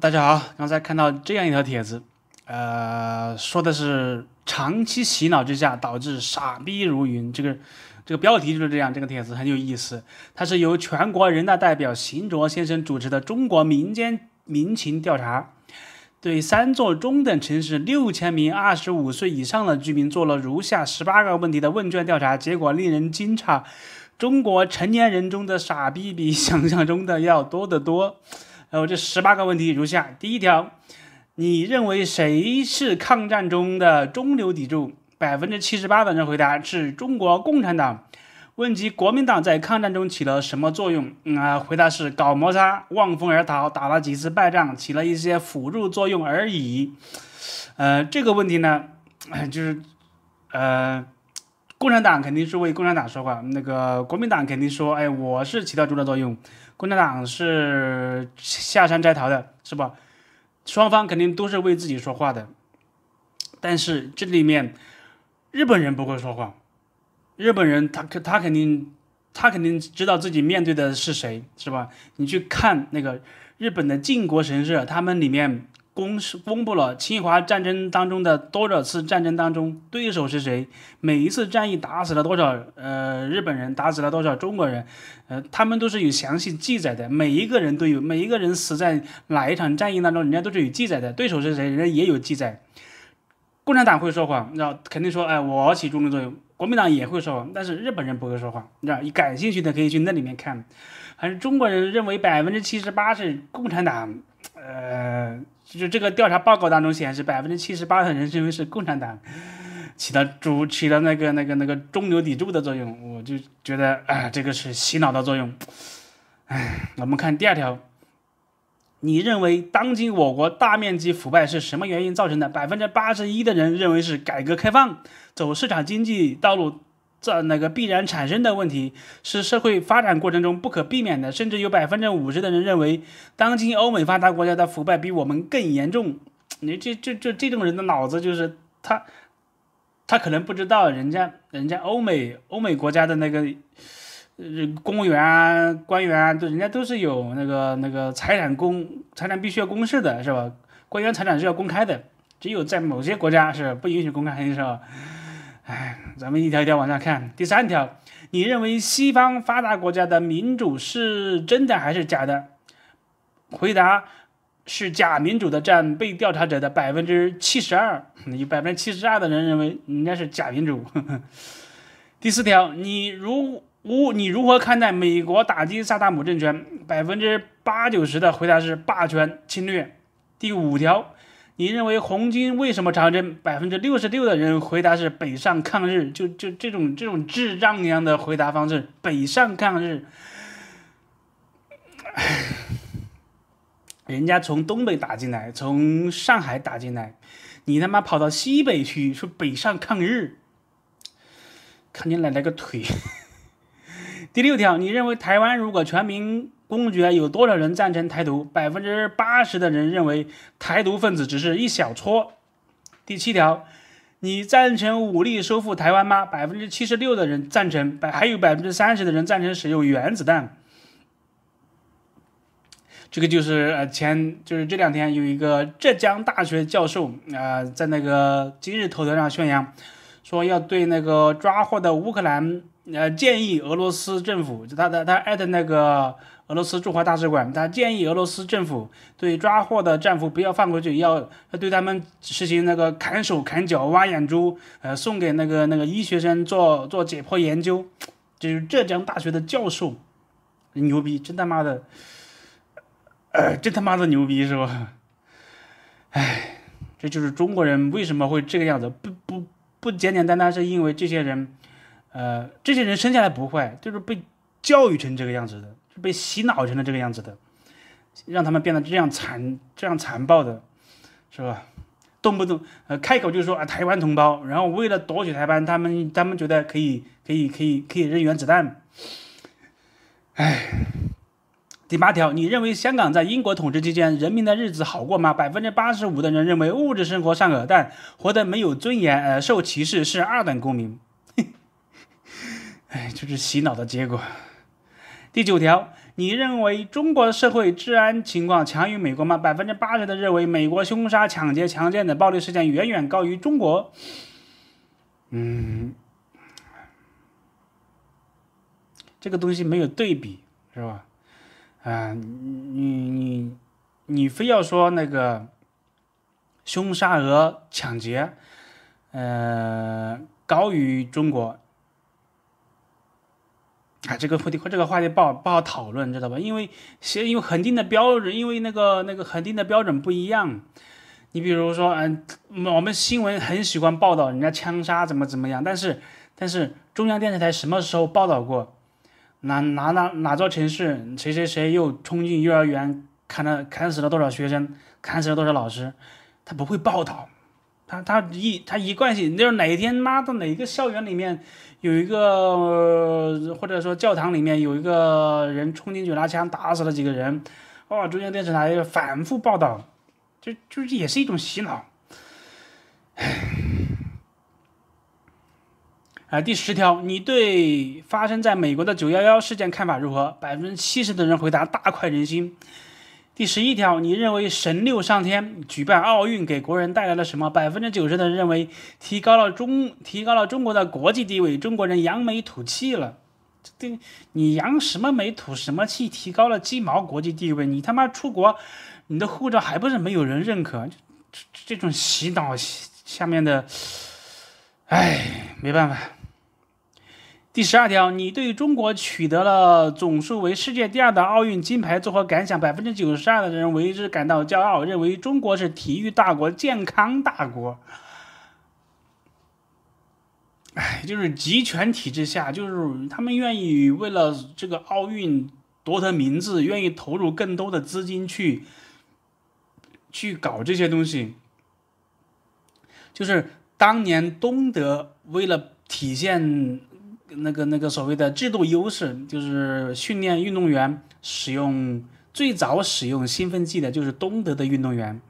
大家好，刚才看到这样一条帖子，呃，说的是长期洗脑之下导致傻逼如云，这个这个标题就是这样。这个帖子很有意思，它是由全国人大代表邢卓先生主持的中国民间民情调查，对三座中等城市六千名二十五岁以上的居民做了如下十八个问题的问卷调查，结果令人惊诧，中国成年人中的傻逼比想象中的要多得多。呃，这十八个问题如下：第一条，你认为谁是抗战中的中流砥柱？百分之七十八的人回答是中国共产党。问及国民党在抗战中起了什么作用？啊，回答是搞摩擦、望风而逃、打了几次败仗、起了一些辅助作用而已。呃，这个问题呢，就是呃，共产党肯定是为共产党说话，那个国民党肯定说，哎，我是起到主导作用。共产党是下山摘桃的，是吧？双方肯定都是为自己说话的，但是这里面日本人不会说话，日本人他他肯定他肯定知道自己面对的是谁，是吧？你去看那个日本的靖国神社，他们里面。公是公布了侵华战争当中的多少次战争当中，对手是谁？每一次战役打死了多少呃日本人，打死了多少中国人？呃，他们都是有详细记载的，每一个人都有，每一个人死在哪一场战役当中，人家都是有记载的。对手是谁，人家也有记载。共产党会说谎，那肯定说哎我起中立作用。国民党也会说谎，但是日本人不会说谎，你知道。你感兴趣的可以去那里面看。还是中国人认为百分之七十八是共产党，呃。就是这个调查报告当中显示，百分之七十八的人认为是共产党起了主起了那个那个那个中流砥柱的作用，我就觉得啊，这个是洗脑的作用。哎，我们看第二条，你认为当今我国大面积腐败是什么原因造成的？百分之八十一的人认为是改革开放走市场经济道路。在那个必然产生的问题是社会发展过程中不可避免的，甚至有百分之五十的人认为当今欧美发达国家的腐败比我们更严重。你这这这这种人的脑子就是他，他可能不知道人家人家欧美欧美国家的那个呃，公务员官员都人家都是有那个那个财产公财产必须要公示的是吧？官员财产是要公开的，只有在某些国家是不允许公开的是吧？哎，咱们一条一条往下看。第三条，你认为西方发达国家的民主是真的还是假的？回答是假民主的占被调查者的百分之七十二，有百分之七十二的人认为应该是假民主。第四条，你如无你如何看待美国打击萨达姆政权？百分之八九十的回答是霸权侵略。第五条。你认为红军为什么长征？百分之六十六的人回答是北上抗日，就就这种这种智障一样的回答方式，北上抗日。人家从东北打进来，从上海打进来，你他妈跑到西北去说北上抗日，看你奶奶个腿！第六条，你认为台湾如果全民公决，有多少人赞成台独？百分之八十的人认为台独分子只是一小撮。第七条，你赞成武力收复台湾吗？百分之七十六的人赞成，百还有百分之三十的人赞成使用原子弹。这个就是呃前就是这两天有一个浙江大学教授啊在那个今日头条上宣扬，说要对那个抓获的乌克兰。呃，建议俄罗斯政府，就他他他艾特那个俄罗斯驻华大使馆，他建议俄罗斯政府对抓获的战俘不要放回去，要对他们实行那个砍手砍脚挖眼珠，呃，送给那个那个医学生做做解剖研究，就是浙江大学的教授，牛逼，真他妈的，真他妈的牛逼是吧？哎，这就是中国人为什么会这个样子，不不不，简简单单是因为这些人。呃，这些人生下来不坏，就是被教育成这个样子的，是被洗脑成了这个样子的，让他们变得这样残、这样残暴的，是吧？动不动呃开口就说啊，台湾同胞，然后为了夺取台湾，他们他们觉得可以、可以、可以、可以扔原子弹。哎，第八条，你认为香港在英国统治期间人民的日子好过吗？百分之八十五的人认为物质生活尚可，但活得没有尊严而受歧视是二等公民。哎，这是洗脑的结果。第九条，你认为中国社会治安情况强于美国吗？百分之八十的认为美国凶杀、抢劫、强奸的暴力事件远远高于中国。嗯，这个东西没有对比是吧？啊，你你你非要说那个凶杀和抢劫，呃，高于中国。啊，这个话题，这个话题不好不好讨论，知道吧？因为先有恒定的标准，因为那个那个恒定的标准不一样。你比如说，嗯，我们新闻很喜欢报道人家枪杀怎么怎么样，但是但是中央电视台什么时候报道过哪哪哪哪座城市谁谁谁又冲进幼儿园砍了砍死了多少学生，砍死了多少老师？他不会报道。他他一他一贯性，就是哪一天妈的哪个校园里面有一个，或者说教堂里面有一个人冲进去拿枪打死了几个人，哦，中央电视台反复报道，就就是也是一种洗脑。啊，第十条，你对发生在美国的九幺幺事件看法如何？百分之七十的人回答大快人心。第十一条，你认为神六上天举办奥运给国人带来了什么？百分之九十的人认为提高了中提高了中国的国际地位，中国人扬眉吐气了。这对你扬什么眉吐什么气？提高了鸡毛国际地位？你他妈出国，你的护照还不是没有人认可？这这种洗脑下面的，哎，没办法。第十二条，你对中国取得了总数为世界第二的奥运金牌作何感想？百分之九十二的人为之感到骄傲，认为中国是体育大国、健康大国。哎，就是集权体制下，就是他们愿意为了这个奥运夺得名字，愿意投入更多的资金去去搞这些东西。就是当年东德为了体现。那个那个所谓的制度优势，就是训练运动员使用最早使用兴奋剂的就是东德的运动员，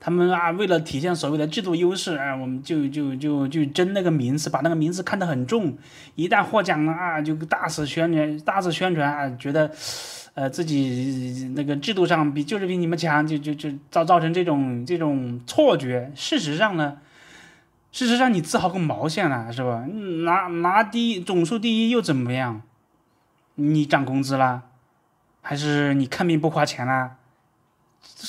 他们啊为了体现所谓的制度优势啊，我们就就就就争那个名次，把那个名次看得很重，一旦获奖了啊，就大肆宣传，大肆宣传啊，觉得呃自己那个制度上比就是比你们强，就就就造造成这种这种错觉，事实上呢。事实上，你自豪个毛线啦，是吧？拿拿第一总数第一又怎么样？你涨工资啦，还是你看病不花钱啦？这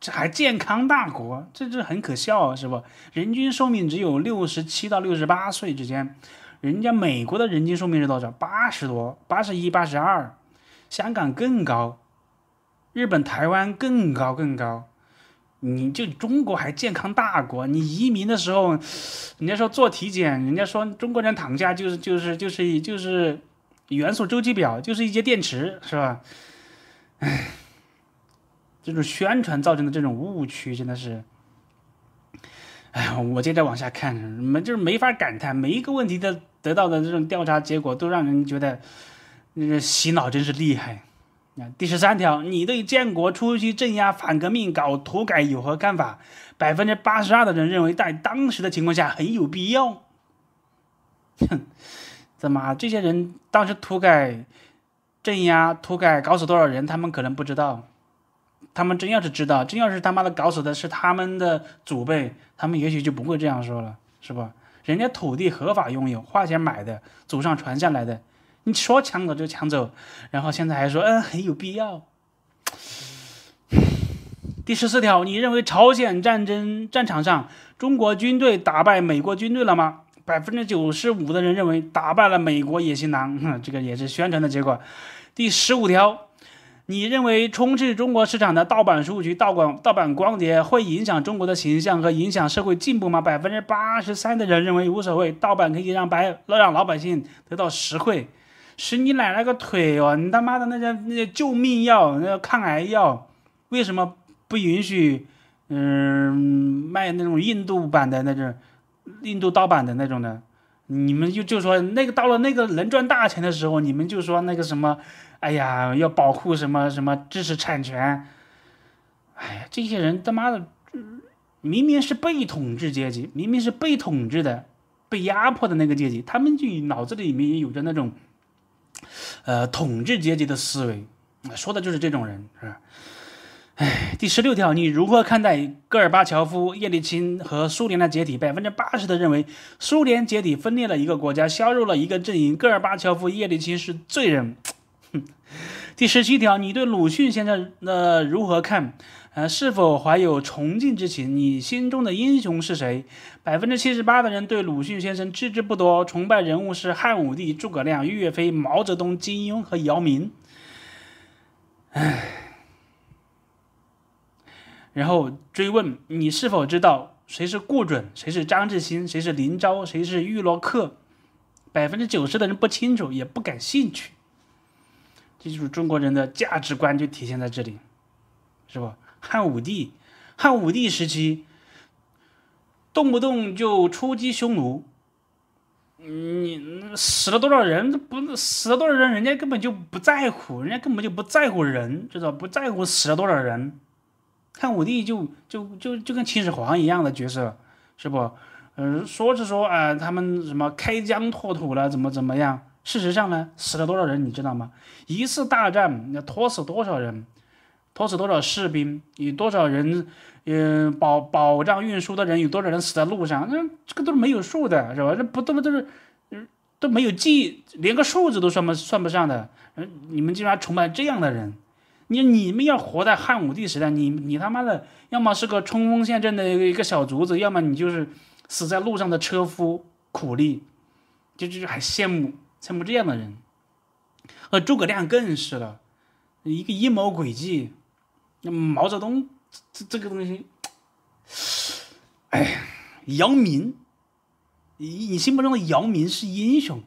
这还健康大国？这这很可笑，啊，是不？人均寿命只有六十七到六十八岁之间，人家美国的人均寿命是多少？八十多，八十一、八十二，香港更高，日本、台湾更高更高。你就中国还健康大国？你移民的时候，人家说做体检，人家说中国人躺下就是就是就是就是元素周期表，就是一节电池，是吧？哎，这种宣传造成的这种误区真的是，哎呀，我接着往下看，你们就是没法感叹，每一个问题的得到的这种调查结果都让人觉得，那洗脑真是厉害。第十三条，你对建国初期镇压反革命、搞土改有何看法？百分之八十二的人认为，在当时的情况下很有必要。哼，怎么这些人当时土改、镇压、土改搞死多少人，他们可能不知道。他们真要是知道，真要是他妈的搞死的是他们的祖辈，他们也许就不会这样说了，是吧？人家土地合法拥有，花钱买的，祖上传下来的。你说抢走就抢走，然后现在还说嗯很有必要。第十四条，你认为朝鲜战争战场上中国军队打败美国军队了吗？百分之九十五的人认为打败了美国野心狼，这个也是宣传的结果。第十五条，你认为充斥中国市场的盗版书籍、盗版盗版光碟会影响中国的形象和影响社会进步吗？百分之八十三的人认为无所谓，盗版可以让白让老百姓得到实惠。使你奶奶个腿哦！你他妈的那些那些救命药、那抗癌药，为什么不允许？嗯，卖那种印度版的那种，印度盗版的那种的？你们就就说那个到了那个能赚大钱的时候，你们就说那个什么？哎呀，要保护什么什么知识产权？哎呀，这些人他妈的，明明是被统治阶级，明明是被统治的、被压迫的那个阶级，他们就脑子里面也有着那种。呃，统治阶级的思维，说的就是这种人，是吧？哎，第十六条，你如何看待戈尔巴乔夫、叶利钦和苏联的解体？百分之八十的认为，苏联解体分裂了一个国家，削弱了一个阵营。戈尔巴乔夫、叶利钦是罪人。第十七条，你对鲁迅先生那如何看？呃，是否怀有崇敬之情？你心中的英雄是谁？百分之七十八的人对鲁迅先生知之不多，崇拜人物是汉武帝、诸葛亮、岳飞、毛泽东、金庸和姚明。唉，然后追问你是否知道谁是顾准，谁是张志新，谁是林昭，谁是玉洛克？百分之九十的人不清楚，也不感兴趣。这就是中国人的价值观，就体现在这里，是吧？汉武帝，汉武帝时期，动不动就出击匈奴，你死了多少人？不死了多少人，人家根本就不在乎，人家根本就不在乎人，知道不在乎死了多少人。汉武帝就就就就跟秦始皇一样的角色，是不？嗯，说是说啊，他们什么开疆拓土了，怎么怎么样？事实上呢，死了多少人，你知道吗？一次大战要拖死多少人？拖死多少士兵？有多少人？嗯，保保障运输的人有多少人死在路上？那这个都是没有数的，是吧？这不都不都是，嗯，都没有计，连个数字都算不算不上的。嗯，你们竟然崇拜这样的人？你你们要活在汉武帝时代，你你他妈的要么是个冲锋陷阵的一个小卒子，要么你就是死在路上的车夫苦力。就就还羡慕羡慕这样的人？呃，诸葛亮更是了，一个阴谋诡计。那毛泽东这这这个东西，哎，姚明，你你心目中的姚明是英雄，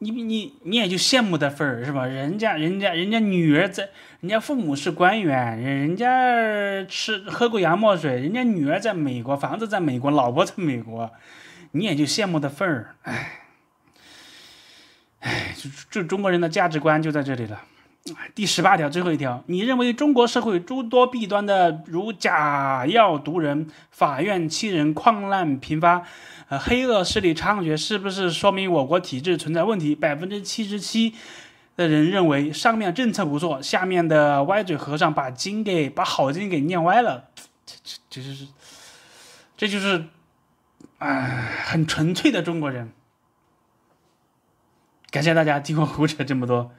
你你你也就羡慕的份儿是吧？人家人家人家女儿在，人家父母是官员，人人家吃喝过洋墨水，人家女儿在美国，房子在美国，老婆在美国，你也就羡慕的份儿，哎，哎，就就中国人的价值观就在这里了。第十八条，最后一条，你认为中国社会诸多弊端的，如假药毒人、法院欺人、矿难频发，呃，黑恶势力猖獗，是不是说明我国体制存在问题？百分之七十七的人认为上面政策不错，下面的歪嘴和尚把经给把好经给念歪了，这这这就是，这就是，哎，很纯粹的中国人。感谢大家听我胡扯这么多。